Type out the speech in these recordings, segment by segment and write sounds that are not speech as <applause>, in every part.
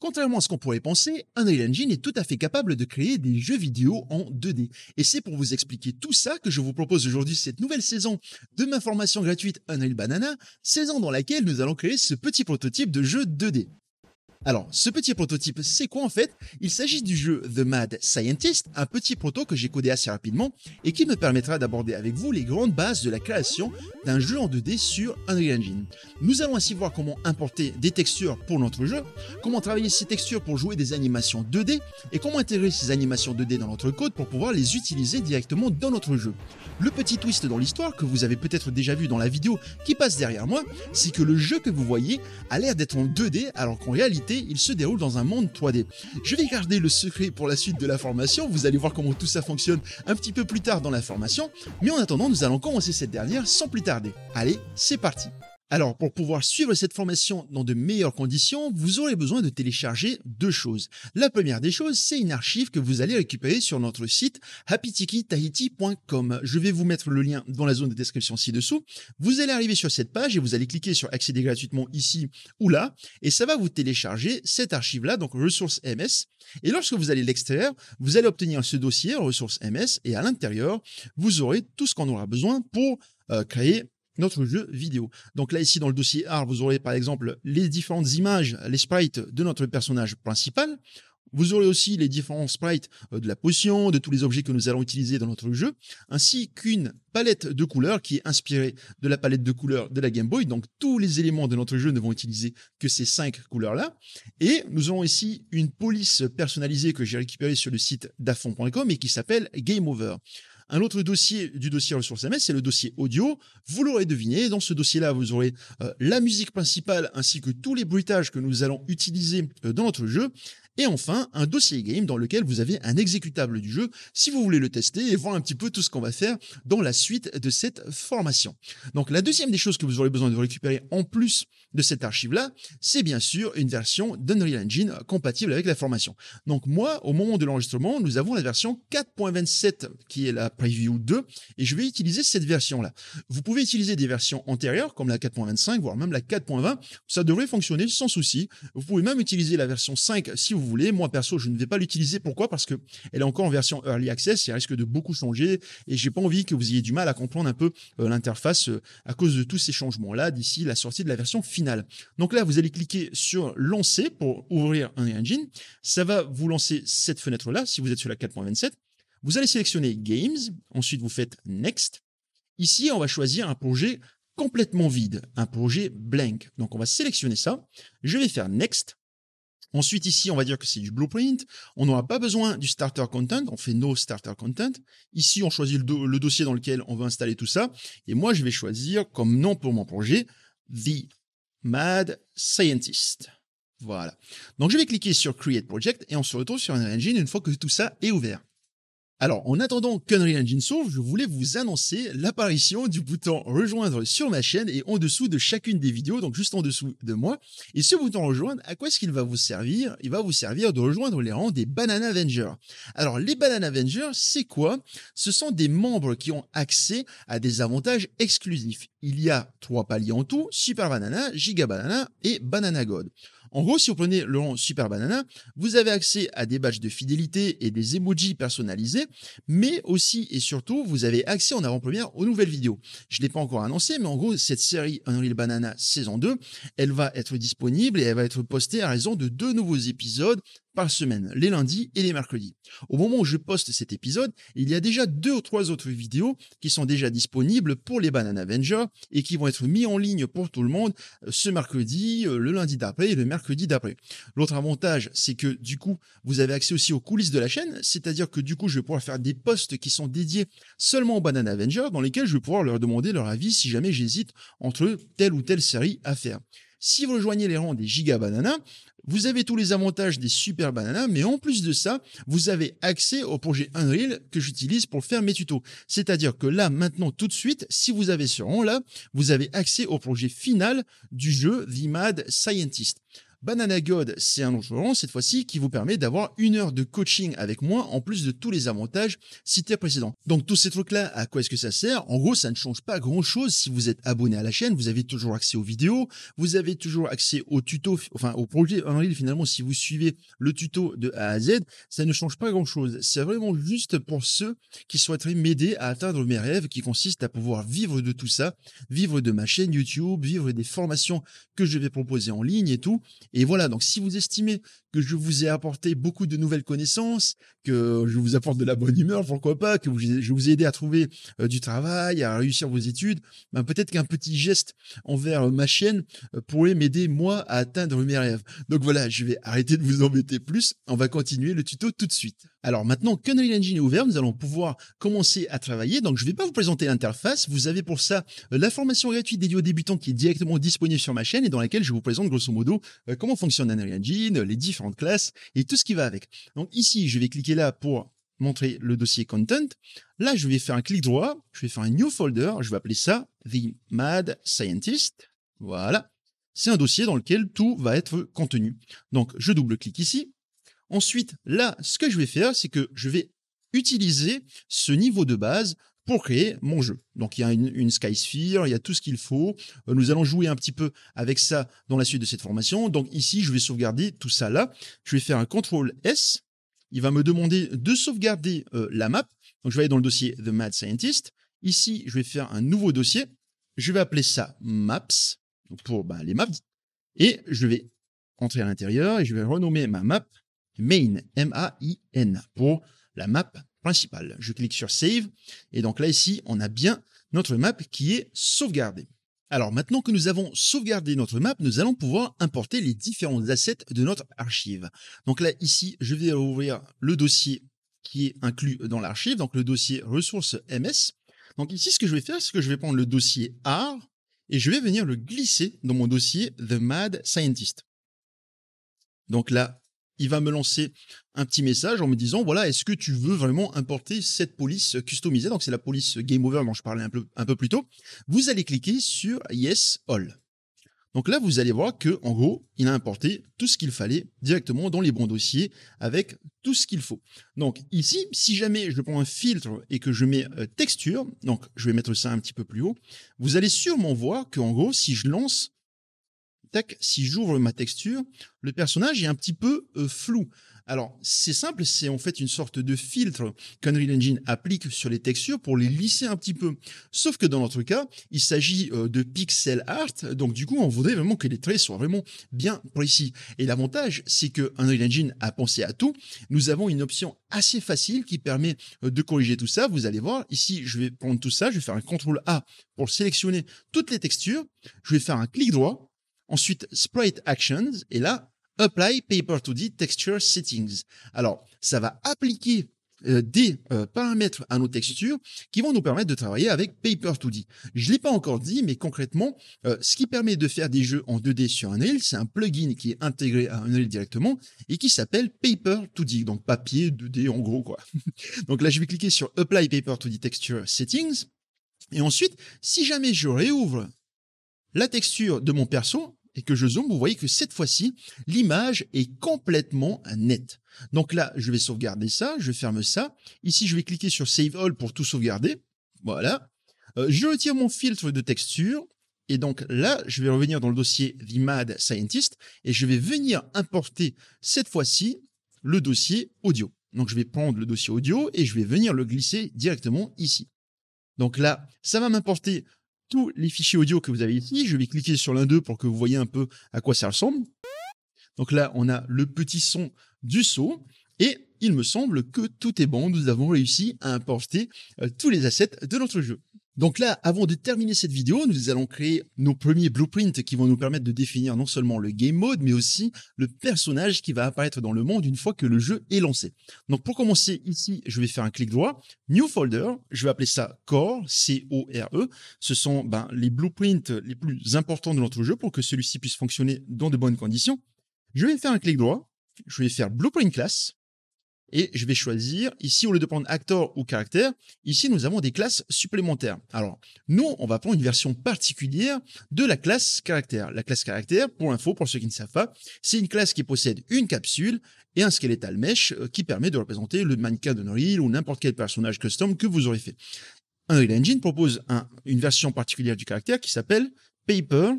Contrairement à ce qu'on pourrait penser, Unreal Engine est tout à fait capable de créer des jeux vidéo en 2D. Et c'est pour vous expliquer tout ça que je vous propose aujourd'hui cette nouvelle saison de ma formation gratuite Unreal Banana, saison dans laquelle nous allons créer ce petit prototype de jeu 2D. Alors, ce petit prototype, c'est quoi en fait Il s'agit du jeu The Mad Scientist, un petit proto que j'ai codé assez rapidement et qui me permettra d'aborder avec vous les grandes bases de la création d'un jeu en 2D sur Unreal Engine. Nous allons ainsi voir comment importer des textures pour notre jeu, comment travailler ces textures pour jouer des animations 2D et comment intégrer ces animations 2D dans notre code pour pouvoir les utiliser directement dans notre jeu. Le petit twist dans l'histoire que vous avez peut-être déjà vu dans la vidéo qui passe derrière moi, c'est que le jeu que vous voyez a l'air d'être en 2D alors qu'en réalité il se déroule dans un monde 3D. Je vais garder le secret pour la suite de la formation, vous allez voir comment tout ça fonctionne un petit peu plus tard dans la formation, mais en attendant, nous allons commencer cette dernière sans plus tarder. Allez, c'est parti alors, pour pouvoir suivre cette formation dans de meilleures conditions, vous aurez besoin de télécharger deux choses. La première des choses, c'est une archive que vous allez récupérer sur notre site happytikitahiti.com. Je vais vous mettre le lien dans la zone de description ci-dessous. Vous allez arriver sur cette page et vous allez cliquer sur accéder gratuitement ici ou là et ça va vous télécharger cette archive-là, donc ressources MS. Et lorsque vous allez l'extraire, vous allez obtenir ce dossier ressources MS et à l'intérieur, vous aurez tout ce qu'on aura besoin pour euh, créer notre jeu vidéo. Donc là, ici, dans le dossier art, vous aurez par exemple les différentes images, les sprites de notre personnage principal. Vous aurez aussi les différents sprites euh, de la potion, de tous les objets que nous allons utiliser dans notre jeu, ainsi qu'une palette de couleurs qui est inspirée de la palette de couleurs de la Game Boy. Donc tous les éléments de notre jeu ne vont utiliser que ces cinq couleurs-là. Et nous aurons ici une police personnalisée que j'ai récupérée sur le site dafont.com et qui s'appelle Game Over. Un autre dossier du dossier ressources MS, c'est le dossier audio. Vous l'aurez deviné, dans ce dossier-là, vous aurez euh, la musique principale ainsi que tous les bruitages que nous allons utiliser euh, dans notre jeu. Et enfin, un dossier game dans lequel vous avez un exécutable du jeu si vous voulez le tester et voir un petit peu tout ce qu'on va faire dans la suite de cette formation. Donc la deuxième des choses que vous aurez besoin de récupérer en plus de cette archive-là, c'est bien sûr une version d'Unreal Engine compatible avec la formation. Donc moi, au moment de l'enregistrement, nous avons la version 4.27 qui est la Preview 2 et je vais utiliser cette version-là. Vous pouvez utiliser des versions antérieures comme la 4.25, voire même la 4.20. Ça devrait fonctionner sans souci. Vous pouvez même utiliser la version 5 si vous voulez. Moi, perso, je ne vais pas l'utiliser. Pourquoi Parce que elle est encore en version early access et elle risque de beaucoup changer. Et j'ai pas envie que vous ayez du mal à comprendre un peu euh, l'interface euh, à cause de tous ces changements-là d'ici la sortie de la version finale. Donc là, vous allez cliquer sur lancer pour ouvrir un engine. Ça va vous lancer cette fenêtre-là si vous êtes sur la 4.27. Vous allez sélectionner Games. Ensuite, vous faites Next. Ici, on va choisir un projet complètement vide, un projet blank. Donc on va sélectionner ça. Je vais faire Next. Ensuite, ici, on va dire que c'est du blueprint. On n'aura pas besoin du starter content. On fait no starter content. Ici, on choisit le, dossier dans lequel on veut installer tout ça. Et moi, je vais choisir comme nom pour mon projet The Mad Scientist. Voilà. Donc, je vais cliquer sur Create Project et on se retrouve sur un engine une fois que tout ça est ouvert. Alors, en attendant qu'Unreal Engine sauve, je voulais vous annoncer l'apparition du bouton rejoindre sur ma chaîne et en dessous de chacune des vidéos, donc juste en dessous de moi. Et ce bouton rejoindre, à quoi est-ce qu'il va vous servir Il va vous servir de rejoindre les rangs des Banana Avengers. Alors, les Banana Avengers, c'est quoi Ce sont des membres qui ont accès à des avantages exclusifs. Il y a trois paliers en tout, Super Banana, Giga Banana et Banana God. En gros, si vous prenez le Super Banana, vous avez accès à des badges de fidélité et des emojis personnalisés, mais aussi et surtout, vous avez accès en avant-première aux nouvelles vidéos. Je ne l'ai pas encore annoncé, mais en gros, cette série Unreal Banana saison 2, elle va être disponible et elle va être postée à raison de deux nouveaux épisodes par semaine, les lundis et les mercredis. Au moment où je poste cet épisode, il y a déjà deux ou trois autres vidéos qui sont déjà disponibles pour les Banana Avengers et qui vont être mis en ligne pour tout le monde euh, ce mercredi, euh, le lundi d'après et le mercredi d'après. L'autre avantage, c'est que du coup, vous avez accès aussi aux coulisses de la chaîne, c'est-à-dire que du coup, je vais pouvoir faire des posts qui sont dédiés seulement aux Banana Avengers dans lesquels je vais pouvoir leur demander leur avis si jamais j'hésite entre telle ou telle série à faire. Si vous rejoignez les rangs des giga bananas, vous avez tous les avantages des super bananas, mais en plus de ça, vous avez accès au projet Unreal que j'utilise pour faire mes tutos. C'est-à-dire que là, maintenant, tout de suite, si vous avez ce rang-là, vous avez accès au projet final du jeu The Mad Scientist. Banana God, c'est un nom cette fois-ci qui vous permet d'avoir une heure de coaching avec moi en plus de tous les avantages cités précédents. Donc tous ces trucs-là, à quoi est-ce que ça sert En gros, ça ne change pas grand-chose si vous êtes abonné à la chaîne, vous avez toujours accès aux vidéos, vous avez toujours accès aux tutos, enfin au projet en ligne finalement si vous suivez le tuto de A à Z, ça ne change pas grand-chose. C'est vraiment juste pour ceux qui souhaiteraient m'aider à atteindre mes rêves qui consistent à pouvoir vivre de tout ça, vivre de ma chaîne YouTube, vivre des formations que je vais proposer en ligne et tout et voilà, donc si vous estimez que je vous ai apporté beaucoup de nouvelles connaissances, que je vous apporte de la bonne humeur, pourquoi pas, que je vous ai aidé à trouver euh, du travail, à réussir vos études, ben peut-être qu'un petit geste envers euh, ma chaîne euh, pourrait m'aider moi à atteindre mes rêves. Donc voilà, je vais arrêter de vous embêter plus, on va continuer le tuto tout de suite. Alors maintenant que Engine est ouvert, nous allons pouvoir commencer à travailler. Donc je ne vais pas vous présenter l'interface, vous avez pour ça la formation gratuite dédiée aux débutants qui est directement disponible sur ma chaîne et dans laquelle je vous présente grosso modo comment fonctionne Unreal Engine, les différents classes et tout ce qui va avec. Donc ici, je vais cliquer là pour montrer le dossier content. Là, je vais faire un clic droit, je vais faire un new folder, je vais appeler ça The Mad Scientist. Voilà. C'est un dossier dans lequel tout va être contenu. Donc, je double-clique ici. Ensuite, là, ce que je vais faire, c'est que je vais utiliser ce niveau de base pour créer mon jeu. Donc il y a une, une Sky Sphere, il y a tout ce qu'il faut. Euh, nous allons jouer un petit peu avec ça dans la suite de cette formation. Donc ici, je vais sauvegarder tout ça là. Je vais faire un CTRL S. Il va me demander de sauvegarder euh, la map. Donc je vais aller dans le dossier The Mad Scientist. Ici, je vais faire un nouveau dossier. Je vais appeler ça Maps pour ben, les maps. Et je vais entrer à l'intérieur et je vais renommer ma map Main, M-A-I-N, pour la map je clique sur Save, et donc là ici, on a bien notre map qui est sauvegardée. Alors maintenant que nous avons sauvegardé notre map, nous allons pouvoir importer les différents assets de notre archive. Donc là ici, je vais ouvrir le dossier qui est inclus dans l'archive, donc le dossier ressources MS. Donc ici, ce que je vais faire, c'est que je vais prendre le dossier art et je vais venir le glisser dans mon dossier The Mad Scientist. Donc là, il va me lancer un petit message en me disant voilà, est-ce que tu veux vraiment importer cette police customisée Donc c'est la police Game Over dont je parlais un peu, un peu plus tôt. Vous allez cliquer sur Yes All. Donc là, vous allez voir que en gros, il a importé tout ce qu'il fallait directement dans les bons dossiers avec tout ce qu'il faut. Donc ici, si jamais je prends un filtre et que je mets euh, texture, donc je vais mettre ça un petit peu plus haut, vous allez sûrement voir que en gros, si je lance si j'ouvre ma texture, le personnage est un petit peu euh, flou. Alors, c'est simple, c'est en fait une sorte de filtre qu'Unreal Engine applique sur les textures pour les lisser un petit peu. Sauf que dans notre cas, il s'agit euh, de pixel art, donc du coup, on voudrait vraiment que les traits soient vraiment bien précis. Et l'avantage, c'est que Unreal Engine a pensé à tout. Nous avons une option assez facile qui permet euh, de corriger tout ça. Vous allez voir, ici, je vais prendre tout ça, je vais faire un contrôle A pour sélectionner toutes les textures, je vais faire un clic droit, Ensuite, Sprite Actions. Et là, Apply Paper 2 d Texture Settings. Alors, ça va appliquer euh, des euh, paramètres à nos textures qui vont nous permettre de travailler avec Paper 2D. Je l'ai pas encore dit, mais concrètement, euh, ce qui permet de faire des jeux en 2D sur Unreal, c'est un plugin qui est intégré à Unreal directement et qui s'appelle Paper 2D, donc papier 2D en gros quoi. <laughs> donc là, je vais cliquer sur Apply Paper 2D Texture Settings et ensuite, si jamais je réouvre la texture de mon perso, et que je zoome, vous voyez que cette fois-ci, l'image est complètement nette. Donc là, je vais sauvegarder ça, je ferme ça. Ici, je vais cliquer sur Save All pour tout sauvegarder. Voilà. Euh, je retire mon filtre de texture. Et donc là, je vais revenir dans le dossier The Mad Scientist et je vais venir importer cette fois-ci le dossier audio. Donc je vais prendre le dossier audio et je vais venir le glisser directement ici. Donc là, ça va m'importer tous les fichiers audio que vous avez ici. Je vais cliquer sur l'un d'eux pour que vous voyez un peu à quoi ça ressemble. Donc là, on a le petit son du saut et il me semble que tout est bon. Nous avons réussi à importer euh, tous les assets de notre jeu. Donc là, avant de terminer cette vidéo, nous allons créer nos premiers blueprints qui vont nous permettre de définir non seulement le game mode, mais aussi le personnage qui va apparaître dans le monde une fois que le jeu est lancé. Donc pour commencer ici, je vais faire un clic droit, New Folder, je vais appeler ça Core, C-O-R-E. Ce sont ben, les blueprints les plus importants de notre jeu pour que celui-ci puisse fonctionner dans de bonnes conditions. Je vais faire un clic droit, je vais faire Blueprint Class, et je vais choisir, ici, au lieu de prendre Actor ou caractère, ici, nous avons des classes supplémentaires. Alors, nous, on va prendre une version particulière de la classe caractère. La classe caractère, pour info, pour ceux qui ne savent pas, c'est une classe qui possède une capsule et un skeletal mesh euh, qui permet de représenter le mannequin de ou n'importe quel personnage custom que vous aurez fait. Unreal Engine propose une version particulière du caractère qui s'appelle Paper,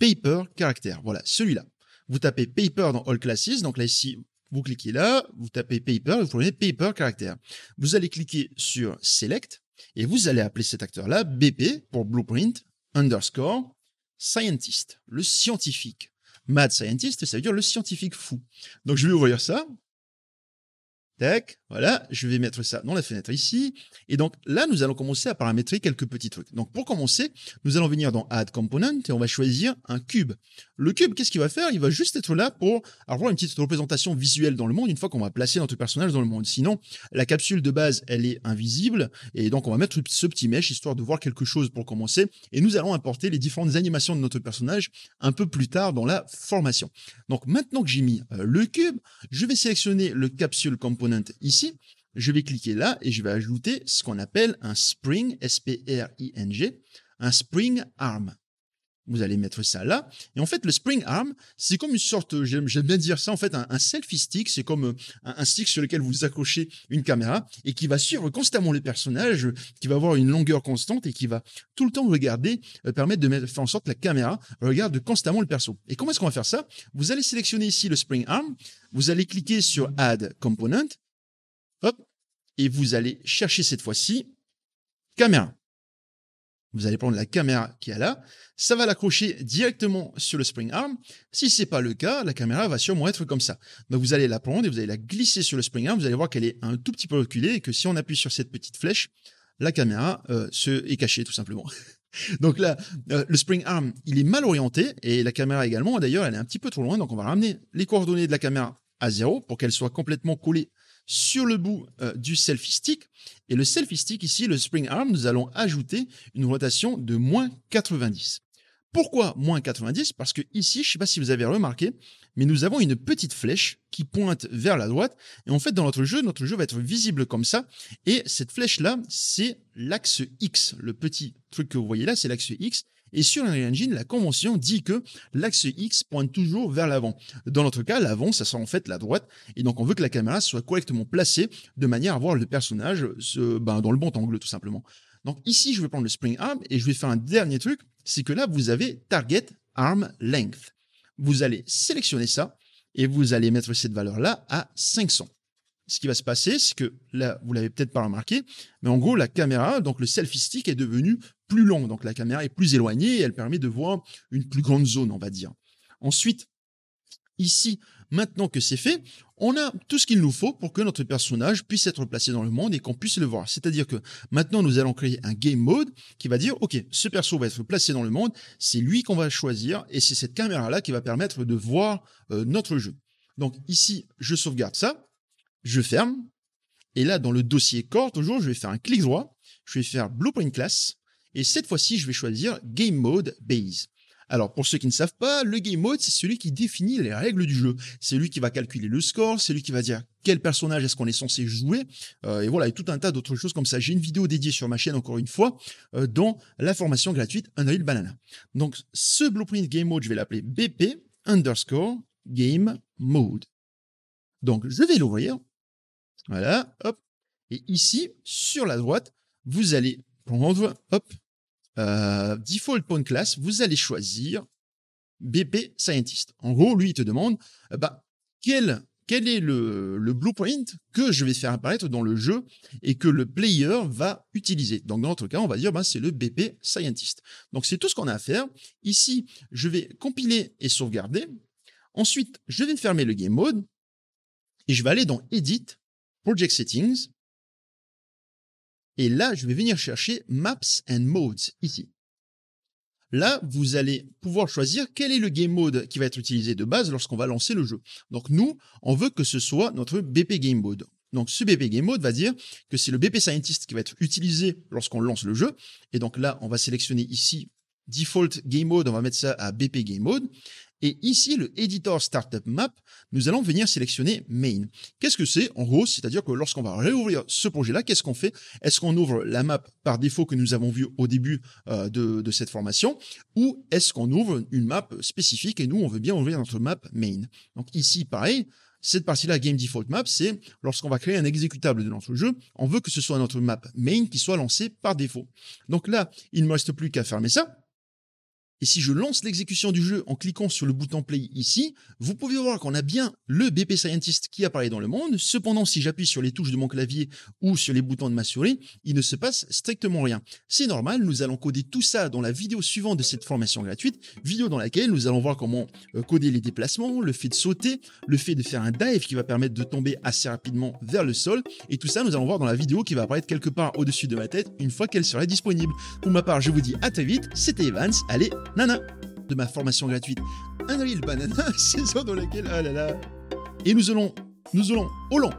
Paper Caractère. Voilà, celui-là vous tapez paper dans all classes. Donc là, ici, vous cliquez là, vous tapez paper, vous prenez paper caractère. Vous allez cliquer sur select et vous allez appeler cet acteur-là BP pour blueprint underscore scientist, le scientifique. Mad scientist, ça veut dire le scientifique fou. Donc je vais ouvrir ça. Tac, voilà, je vais mettre ça dans la fenêtre ici. Et donc là, nous allons commencer à paramétrer quelques petits trucs. Donc pour commencer, nous allons venir dans Add Component et on va choisir un cube. Le cube, qu'est-ce qu'il va faire Il va juste être là pour avoir une petite représentation visuelle dans le monde une fois qu'on va placer notre personnage dans le monde. Sinon, la capsule de base, elle est invisible. Et donc on va mettre ce petit mesh histoire de voir quelque chose pour commencer. Et nous allons importer les différentes animations de notre personnage un peu plus tard dans la formation. Donc maintenant que j'ai mis euh, le cube, je vais sélectionner le capsule component ici je vais cliquer là et je vais ajouter ce qu'on appelle un spring, S-P-R-I-N-G, un spring arm. Vous allez mettre ça là. Et en fait, le spring arm, c'est comme une sorte, j'aime bien dire ça, en fait, un, selfie stick. C'est comme euh, un, stick sur lequel vous accrochez une caméra et qui va suivre constamment le personnage, qui va avoir une longueur constante et qui va tout le temps regarder, euh, permettre de mettre, faire en sorte que la caméra regarde constamment le perso. Et comment est-ce qu'on va faire ça Vous allez sélectionner ici le spring arm. Vous allez cliquer sur Add Component et vous allez chercher cette fois-ci caméra. Vous allez prendre la caméra qui est là, ça va l'accrocher directement sur le spring arm. Si c'est pas le cas, la caméra va sûrement être comme ça. Donc vous allez la prendre et vous allez la glisser sur le spring arm. Vous allez voir qu'elle est un tout petit peu reculée et que si on appuie sur cette petite flèche, la caméra euh, se est cachée tout simplement. <laughs> donc là, euh, le spring arm, il est mal orienté et la caméra également. D'ailleurs, elle est un petit peu trop loin, donc on va ramener les coordonnées de la caméra à zéro pour qu'elle soit complètement collée sur le bout euh, du selfie stick. Et le selfie stick ici, le spring arm, nous allons ajouter une rotation de moins 90. Pourquoi moins 90 Parce que ici, je ne sais pas si vous avez remarqué, mais nous avons une petite flèche qui pointe vers la droite. Et en fait, dans notre jeu, notre jeu va être visible comme ça. Et cette flèche-là, c'est l'axe X. Le petit truc que vous voyez là, c'est l'axe X. Et sur Unreal Engine, la convention dit que l'axe X pointe toujours vers l'avant. Dans notre cas, l'avant, ça sera en fait la droite. Et donc, on veut que la caméra soit correctement placée de manière à voir le personnage ben, dans le bon angle, tout simplement. Donc ici, je vais prendre le Spring Arm et je vais faire un dernier truc. C'est que là, vous avez Target Arm Length. Vous allez sélectionner ça et vous allez mettre cette valeur-là à 500 ce qui va se passer, c'est que là, vous l'avez peut-être pas remarqué, mais en gros, la caméra, donc le selfie stick est devenu plus long. Donc la caméra est plus éloignée et elle permet de voir une plus grande zone, on va dire. Ensuite, ici, maintenant que c'est fait, on a tout ce qu'il nous faut pour que notre personnage puisse être placé dans le monde et qu'on puisse le voir. C'est-à-dire que maintenant, nous allons créer un game mode qui va dire, OK, ce perso va être placé dans le monde, c'est lui qu'on va choisir et c'est cette caméra-là qui va permettre de voir euh, notre jeu. Donc ici, je sauvegarde ça je ferme. Et là, dans le dossier corps, toujours, je vais faire un clic droit. Je vais faire Blueprint Class. Et cette fois-ci, je vais choisir Game Mode Base. Alors, pour ceux qui ne savent pas, le game mode, c'est celui qui définit les règles du jeu. C'est lui qui va calculer le score, c'est lui qui va dire quel personnage est-ce qu'on est censé jouer. Euh, et voilà, et tout un tas d'autres choses comme ça. J'ai une vidéo dédiée sur ma chaîne, encore une fois, euh, dans la formation gratuite Unreal Banana. Donc, ce blueprint game mode, je vais l'appeler BP underscore game mode. Donc, je vais l'ouvrir. Voilà, hop. Et ici, sur la droite, vous allez prendre, hop, euh, default point class, vous allez choisir BP Scientist. En gros, lui, il te demande, euh, bah, quel, quel est le, le, blueprint que je vais faire apparaître dans le jeu et que le player va utiliser. Donc, dans notre cas, on va dire, bah, c'est le BP Scientist. Donc, c'est tout ce qu'on a à faire. Ici, je vais compiler et sauvegarder. Ensuite, je vais fermer le game mode et je vais aller dans Edit Project Settings. Et là, je vais venir chercher Maps and Modes ici. Là, vous allez pouvoir choisir quel est le game mode qui va être utilisé de base lorsqu'on va lancer le jeu. Donc nous, on veut que ce soit notre BP game mode. Donc ce BP game mode va dire que c'est le BP scientist qui va être utilisé lorsqu'on lance le jeu. Et donc là, on va sélectionner ici default game mode, on va mettre ça à BP game mode. Et ici, le Editor Startup Map, nous allons venir sélectionner Main. Qu'est-ce que c'est En gros, c'est-à-dire que lorsqu'on va réouvrir ce projet-là, qu'est-ce qu'on fait Est-ce qu'on ouvre la map par défaut que nous avons vue au début euh, de, de, cette formation ou est-ce qu'on ouvre une map spécifique et nous, on veut bien ouvrir notre map Main Donc ici, pareil, cette partie-là, Game Default Map, c'est lorsqu'on va créer un exécutable de notre jeu, on veut que ce soit notre map main qui soit lancée par défaut. Donc là, il ne me reste plus qu'à fermer ça et si je lance l'exécution du jeu en cliquant sur le bouton play ici, vous pouvez voir qu'on a bien le BP Scientist qui apparaît dans le monde. Cependant, si j'appuie sur les touches de mon clavier ou sur les boutons de ma souris, il ne se passe strictement rien. C'est normal, nous allons coder tout ça dans la vidéo suivante de cette formation gratuite, vidéo dans laquelle nous allons voir comment euh, coder les déplacements, le fait de sauter, le fait de faire un dive qui va permettre de tomber assez rapidement vers le sol. Et tout ça, nous allons voir dans la vidéo qui va apparaître quelque part au-dessus de ma tête une fois qu'elle sera disponible. Pour ma part, je vous dis à très vite, c'était Evans, allez Nana de ma formation gratuite Un real banana, saison dans laquelle. oh ah là là Et nous allons. Nous allons. Oh long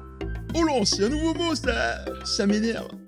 c'est un nouveau mot, ça Ça m'énerve